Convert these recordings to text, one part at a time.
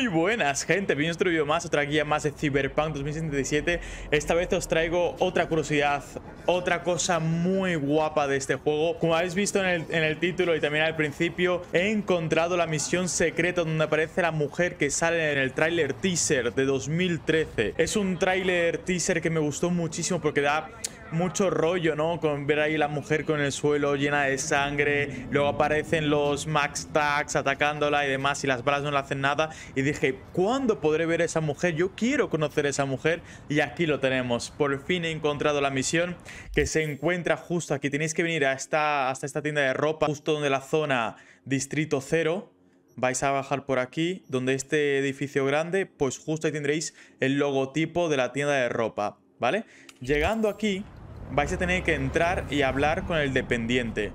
Muy buenas gente, bienvenidos a otro vídeo más, otra guía más de Cyberpunk 2077 Esta vez os traigo otra curiosidad, otra cosa muy guapa de este juego Como habéis visto en el, título y también al principio He encontrado la misión secreta donde aparece la mujer que sale en el tráiler teaser de 2013 Es un tráiler teaser que me gustó muchísimo porque da mucho rollo, ¿no? Con ver ahí la mujer con el suelo llena de sangre, luego aparecen los Max Tags atacándola y demás y las balas no le hacen nada y dije, ¿cuándo podré ver a esa mujer? Yo quiero conocer a esa mujer y aquí lo tenemos. Por fin he encontrado la misión que se encuentra justo aquí. Tenéis que venir a esta, hasta esta tienda de ropa, justo donde la zona Distrito 0 vais a bajar por aquí, donde este edificio grande, pues justo ahí tendréis el logotipo de la tienda de ropa, ¿vale? Llegando aquí, vais a tener que entrar y hablar con el dependiente.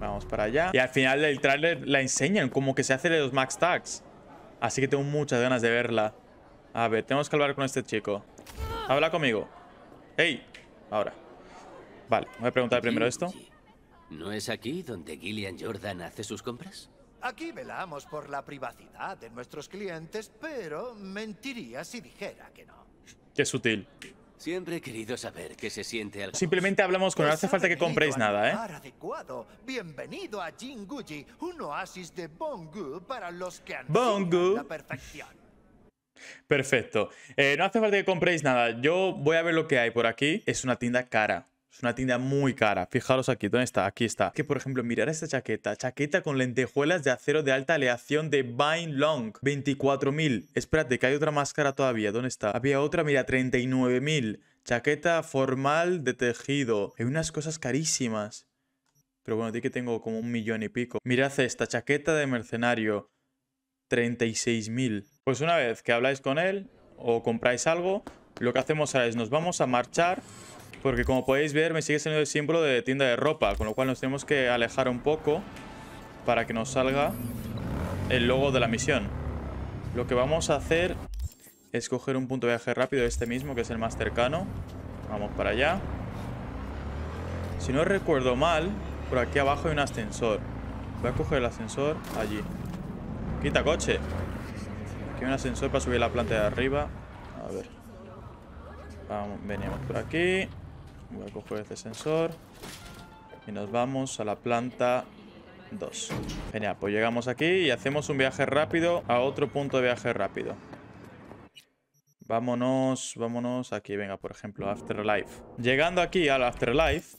Vamos para allá. Y al final del tráiler la enseñan, como que se hace de los max tags. Así que tengo muchas ganas de verla. A ver, tenemos que hablar con este chico. Habla conmigo. ¡Ey! Ahora. Vale, voy a preguntar primero esto. ¿No es aquí donde Gillian Jordan hace sus compras? Aquí velamos por la privacidad de nuestros clientes, pero mentiría si dijera que no. Qué sutil. Siempre he querido saber qué se siente al... Simplemente hablamos con no hace pues falta que compréis nada, ¿eh? Adecuado. Bienvenido a un oasis de Bongu para los que la perfección. Perfecto. Eh, no hace falta que compréis nada. Yo voy a ver lo que hay por aquí. Es una tienda cara. Es una tienda muy cara. Fijaros aquí, ¿dónde está? Aquí está. Que por ejemplo, mirar esta chaqueta. Chaqueta con lentejuelas de acero de alta aleación de Vine Long. 24.000. Espérate, que hay otra máscara todavía. ¿Dónde está? Había otra, mira, 39.000. Chaqueta formal de tejido. Hay unas cosas carísimas. Pero bueno, di que tengo como un millón y pico. Mirad esta chaqueta de mercenario. 36.000. Pues una vez que habláis con él o compráis algo, lo que hacemos ahora es nos vamos a marchar porque como podéis ver, me sigue saliendo el símbolo de tienda de ropa, con lo cual nos tenemos que alejar un poco para que nos salga el logo de la misión. Lo que vamos a hacer es coger un punto de viaje rápido, este mismo, que es el más cercano. Vamos para allá. Si no recuerdo mal, por aquí abajo hay un ascensor. Voy a coger el ascensor allí. Quita coche. Aquí hay un ascensor para subir la planta de arriba. A ver. Vamos, venimos por aquí. Voy a coger este sensor. Y nos vamos a la planta 2. Genial, pues llegamos aquí y hacemos un viaje rápido a otro punto de viaje rápido. Vámonos, vámonos aquí, venga, por ejemplo, Afterlife. Llegando aquí al Afterlife,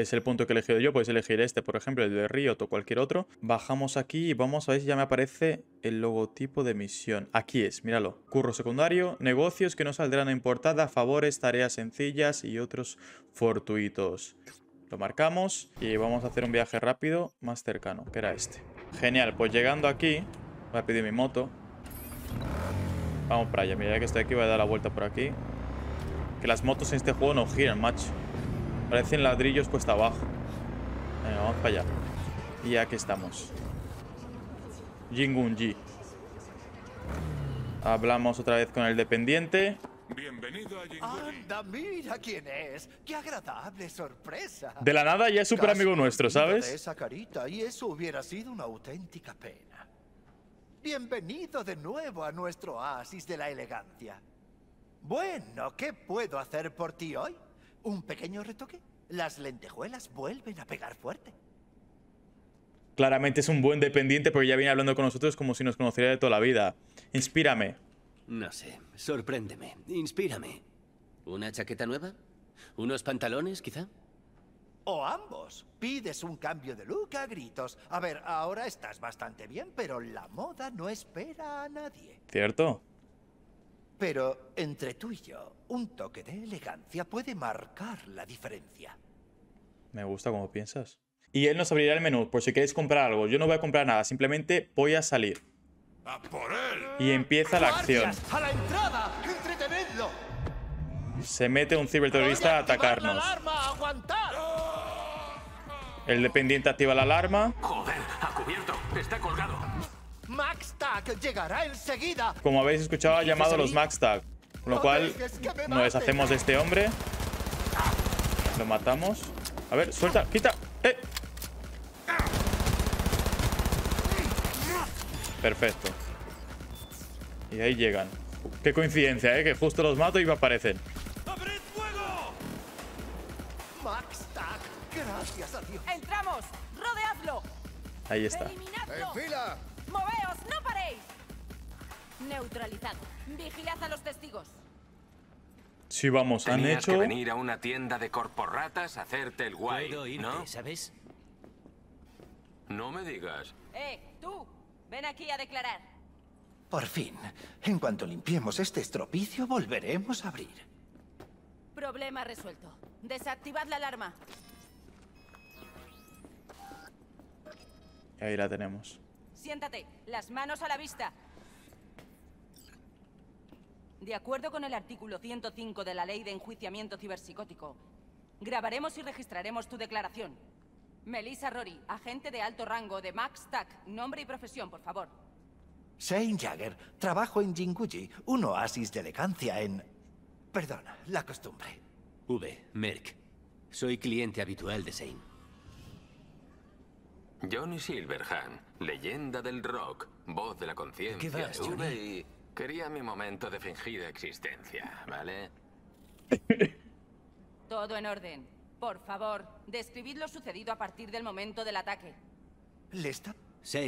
es el punto que he elegido yo, podéis elegir este, por ejemplo, el de Riot o cualquier otro. Bajamos aquí y vamos a ver si ya me aparece el logotipo de misión. Aquí es, míralo. Curro secundario, negocios que no saldrán a importada. favores, tareas sencillas y otros fortuitos. Lo marcamos y vamos a hacer un viaje rápido más cercano, que era este. Genial, pues llegando aquí, voy a pedir mi moto. Vamos para allá, mira que estoy aquí, voy a dar la vuelta por aquí. Que las motos en este juego no giran, macho. Parecen ladrillos puesta abajo. vamos para allá. Y aquí estamos. Jingunji. Hablamos otra vez con el dependiente. Bienvenido a Anda, mira quién es. Qué agradable sorpresa. De la nada ya es súper amigo nuestro, ¿sabes? Esa carita y eso hubiera sido una auténtica pena. Bienvenido de nuevo a nuestro oasis de la elegancia. Bueno, ¿qué puedo hacer por ti hoy? un pequeño retoque, las lentejuelas vuelven a pegar fuerte. Claramente es un buen dependiente porque ya viene hablando con nosotros como si nos conociera de toda la vida. Inspírame. No sé, sorpréndeme, inspírame. ¿Una chaqueta nueva? ¿Unos pantalones, quizá? O ambos. Pides un cambio de look a gritos. A ver, ahora estás bastante bien, pero la moda no espera a nadie. ¿Cierto? Pero entre tú y yo, un toque de elegancia puede marcar la diferencia. Me gusta como piensas. Y él nos abrirá el menú por si queréis comprar algo. Yo no voy a comprar nada, simplemente voy a salir. Y empieza la acción. Se mete un ciberterrorista a atacarnos. El dependiente activa la alarma. ha cubierto. Está colgado. llegará enseguida. Como habéis escuchado, ha llamado a los Tag. Con lo cual, nos deshacemos de este hombre. Lo matamos. A ver, suelta, quita. ¡Eh! Perfecto. Y ahí llegan. Qué coincidencia, ¿eh? Que justo los mato y me aparecen. fuego! gracias a Dios. ¡Entramos! ¡Rodeadlo! Ahí está. ¡Moveos! ¡No paréis! Neutralizado. Vigilad a los testigos. Sí, vamos, han Tenías hecho... que venir a una tienda de corporatas a hacerte el guay, ¿no? ¿sabes? No me digas. Eh, tú, ven aquí a declarar. Por fin. En cuanto limpiemos este estropicio, volveremos a abrir. Problema resuelto. Desactivad la alarma. Ahí la tenemos. Siéntate, las manos a la vista. De acuerdo con el artículo 105 de la Ley de Enjuiciamiento Ciberpsicótico, grabaremos y registraremos tu declaración. Melissa Rory, agente de alto rango de Max Nombre y profesión, por favor. Shane Jagger, trabajo en Jinguji, un oasis de elegancia en... Perdona, la costumbre. V, Merck. Soy cliente habitual de Shane. Johnny Silverhand, leyenda del rock, voz de la conciencia. ¿Qué vas, Quería mi momento de fingida existencia, ¿vale? Todo en orden. Por favor, describid lo sucedido a partir del momento del ataque. ¿Le está...?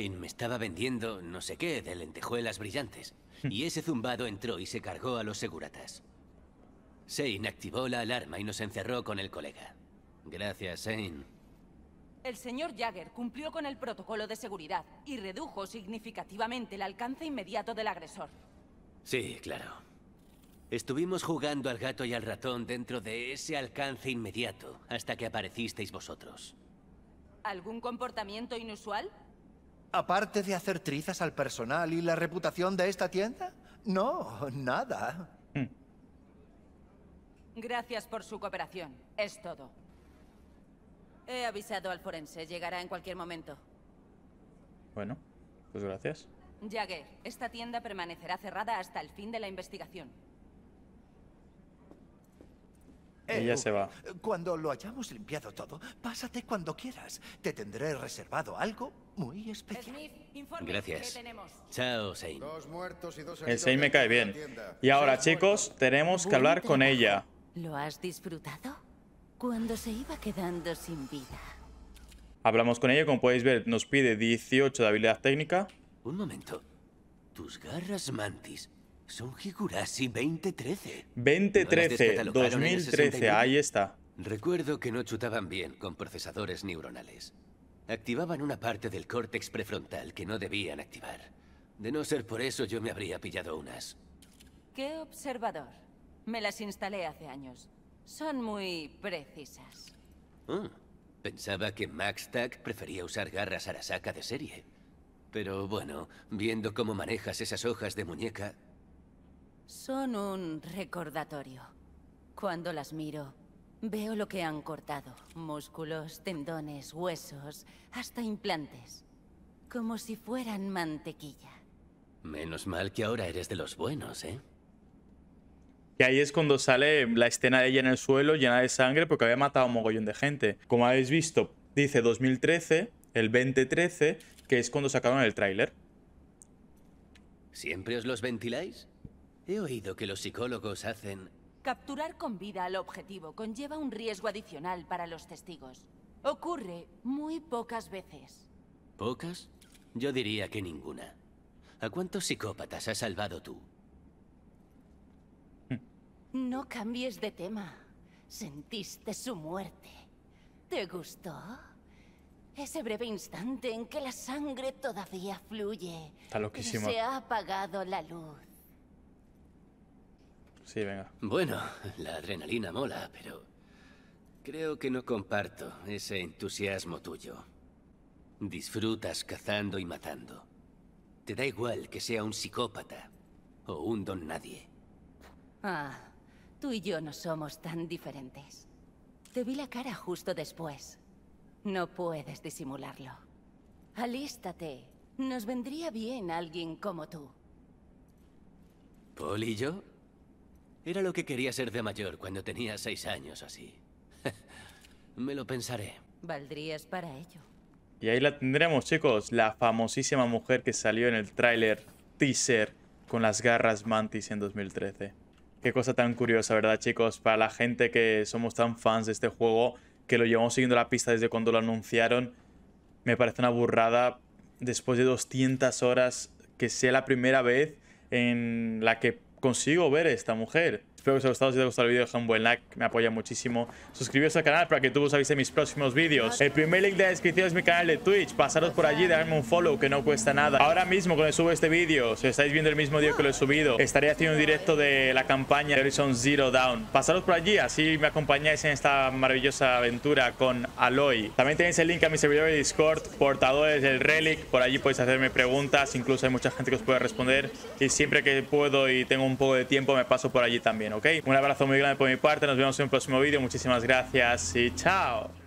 me estaba vendiendo no sé qué de lentejuelas brillantes. y ese zumbado entró y se cargó a los seguratas. Shane activó la alarma y nos encerró con el colega. Gracias, Shane. El señor Jagger cumplió con el protocolo de seguridad y redujo significativamente el alcance inmediato del agresor. Sí, claro. Estuvimos jugando al gato y al ratón dentro de ese alcance inmediato, hasta que aparecisteis vosotros. ¿Algún comportamiento inusual? Aparte de hacer trizas al personal y la reputación de esta tienda? No, nada. Hmm. Gracias por su cooperación. Es todo. He avisado al forense. Llegará en cualquier momento. Bueno, pues gracias. Jagger, esta tienda permanecerá cerrada hasta el fin de la investigación. Eh, ella se va. Cuando lo hayamos limpiado todo, pásate cuando quieras. Te tendré reservado algo muy especial. Gracias. Chao, Sein. El Sein me cae bien. Y ahora, chicos, tenemos que hablar con ella. ¿Lo has disfrutado? Cuando se iba quedando sin vida. Hablamos con ella, como podéis ver, nos pide 18 de habilidad técnica. Un momento. Tus garras mantis son Higurashi 2013. 2013, 2013, ahí está. Recuerdo que no chutaban bien con procesadores neuronales. Activaban una parte del córtex prefrontal que no debían activar. De no ser por eso, yo me habría pillado unas. Qué observador. Me las instalé hace años. Son muy precisas. Ah, pensaba que MaxTag prefería usar garras Arasaka de serie. Pero bueno, viendo cómo manejas esas hojas de muñeca... Son un recordatorio. Cuando las miro, veo lo que han cortado. Músculos, tendones, huesos, hasta implantes. Como si fueran mantequilla. Menos mal que ahora eres de los buenos, ¿eh? Y ahí es cuando sale la escena de ella en el suelo llena de sangre porque había matado a un mogollón de gente. Como habéis visto, dice 2013 el 2013, que es cuando sacaron el tráiler. ¿Siempre os los ventiláis? He oído que los psicólogos hacen... Capturar con vida al objetivo conlleva un riesgo adicional para los testigos. Ocurre muy pocas veces. ¿Pocas? Yo diría que ninguna. ¿A cuántos psicópatas has salvado tú? Hmm. No cambies de tema. Sentiste su muerte. ¿Te gustó? Ese breve instante en que la sangre todavía fluye. Está Se ha apagado la luz. Sí, venga. Bueno, la adrenalina mola, pero creo que no comparto ese entusiasmo tuyo. Disfrutas cazando y matando. Te da igual que sea un psicópata o un don nadie. Ah, tú y yo no somos tan diferentes. Te vi la cara justo después. No puedes disimularlo. Alístate. Nos vendría bien alguien como tú. ¿Paul y yo? Era lo que quería ser de mayor cuando tenía seis años así. Me lo pensaré. Valdrías para ello. Y ahí la tendremos, chicos. La famosísima mujer que salió en el tráiler teaser con las garras mantis en 2013. Qué cosa tan curiosa, ¿verdad, chicos? Para la gente que somos tan fans de este juego, que lo llevamos siguiendo la pista desde cuando lo anunciaron, me parece una burrada después de 200 horas que sea la primera vez en la que consigo ver a esta mujer. Espero que os haya gustado. Si os ha gustado el vídeo, deja un buen like. Me apoya muchísimo. Suscribiros al canal para que tú sabéis avise mis próximos vídeos. El primer link de la descripción es mi canal de Twitch. Pasaros por allí, darme un follow que no cuesta nada. Ahora mismo, cuando subo este vídeo, si estáis viendo el mismo día que lo he subido, estaré haciendo un directo de la campaña Horizon Zero Down. Pasaros por allí, así me acompañáis en esta maravillosa aventura con Aloy. También tenéis el link a mi servidor de Discord, portadores del Relic. Por allí podéis hacerme preguntas. Incluso hay mucha gente que os puede responder. Y siempre que puedo y tengo un poco de tiempo, me paso por allí también. Un abrazo muy grande por mi parte, nos vemos en un próximo vídeo, muchísimas gracias y chao.